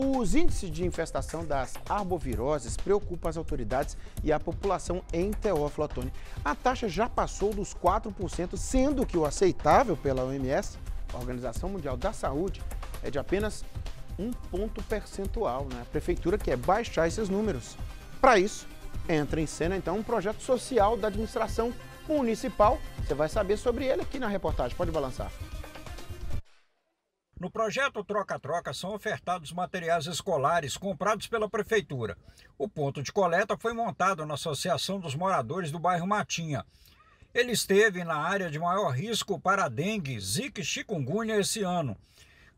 Os índices de infestação das arboviroses preocupam as autoridades e a população em Teófilo Otoni. A taxa já passou dos 4%, sendo que o aceitável pela OMS, Organização Mundial da Saúde, é de apenas um ponto percentual. Né? A prefeitura quer baixar esses números. Para isso, entra em cena então um projeto social da administração municipal. Você vai saber sobre ele aqui na reportagem. Pode balançar. No projeto Troca-Troca são ofertados materiais escolares comprados pela prefeitura. O ponto de coleta foi montado na Associação dos Moradores do Bairro Matinha. Ele esteve na área de maior risco para dengue, zika e chikungunya esse ano.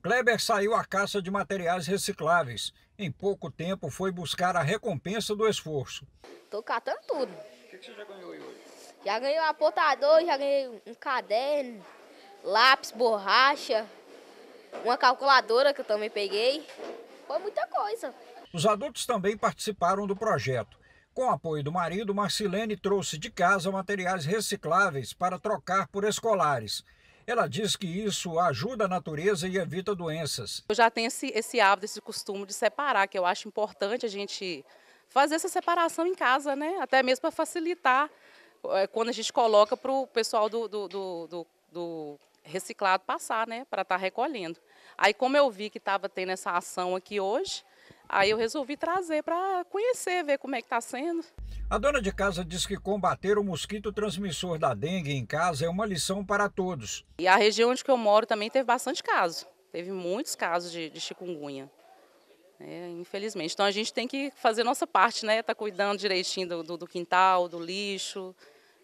Kleber saiu à caça de materiais recicláveis. Em pouco tempo foi buscar a recompensa do esforço. Estou catando tudo. O que, que você já ganhou aí hoje? Já ganhei um apontador, já ganhei um caderno, lápis, borracha, uma calculadora que eu também peguei. Foi muita coisa. Os adultos também participaram do projeto. Com apoio do marido, Marcilene trouxe de casa materiais recicláveis para trocar por escolares. Ela diz que isso ajuda a natureza e evita doenças. Eu já tenho esse, esse hábito, esse costume de separar, que eu acho importante a gente fazer essa separação em casa, né? Até mesmo para facilitar eh, quando a gente coloca para o pessoal do, do, do, do reciclado passar, né, para estar tá recolhendo. Aí, como eu vi que estava tendo essa ação aqui hoje, aí eu resolvi trazer para conhecer, ver como é que está sendo. A dona de casa diz que combater o mosquito transmissor da dengue em casa é uma lição para todos. E a região onde eu moro também teve bastante caso, teve muitos casos de, de chikungunya. É, infelizmente. Então a gente tem que fazer nossa parte, né? Tá cuidando direitinho do, do, do quintal, do lixo,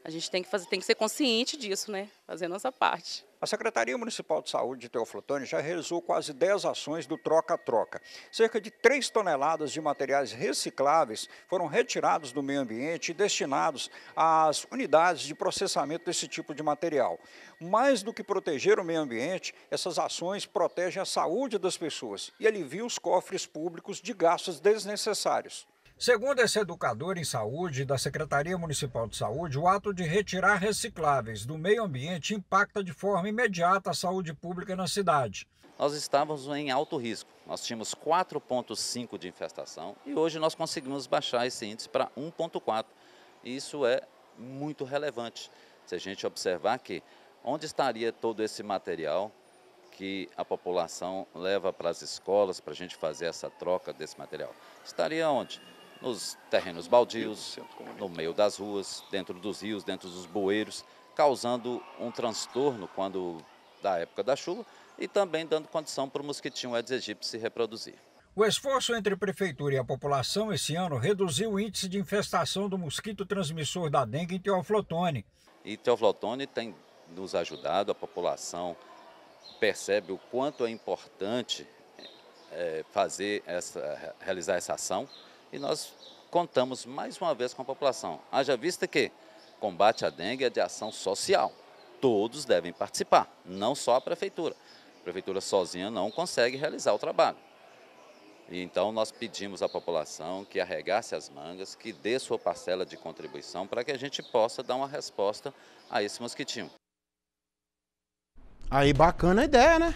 a gente tem que, fazer, tem que ser consciente disso, né? Fazer a nossa parte. A Secretaria Municipal de Saúde de Teoflotone já realizou quase 10 ações do troca-troca. Cerca de 3 toneladas de materiais recicláveis foram retirados do meio ambiente e destinados às unidades de processamento desse tipo de material. Mais do que proteger o meio ambiente, essas ações protegem a saúde das pessoas e aliviam os cofres públicos de gastos desnecessários. Segundo esse educador em saúde da Secretaria Municipal de Saúde, o ato de retirar recicláveis do meio ambiente impacta de forma imediata a saúde pública na cidade. Nós estávamos em alto risco. Nós tínhamos 4,5 de infestação e hoje nós conseguimos baixar esse índice para 1,4. Isso é muito relevante. Se a gente observar que onde estaria todo esse material que a população leva para as escolas para a gente fazer essa troca desse material? Estaria onde? nos terrenos baldios, no meio das ruas, dentro dos rios, dentro dos bueiros, causando um transtorno quando da época da chuva e também dando condição para o mosquitinho Aedes aegypti se reproduzir. O esforço entre a prefeitura e a população esse ano reduziu o índice de infestação do mosquito transmissor da dengue em Teoflotone. E Teoflotone tem nos ajudado, a população percebe o quanto é importante é, fazer essa, realizar essa ação e nós contamos mais uma vez com a população. Haja vista que combate à dengue é de ação social. Todos devem participar, não só a prefeitura. A prefeitura sozinha não consegue realizar o trabalho. E então nós pedimos à população que arregasse as mangas, que dê sua parcela de contribuição para que a gente possa dar uma resposta a esse mosquitinho. Aí bacana a ideia, né?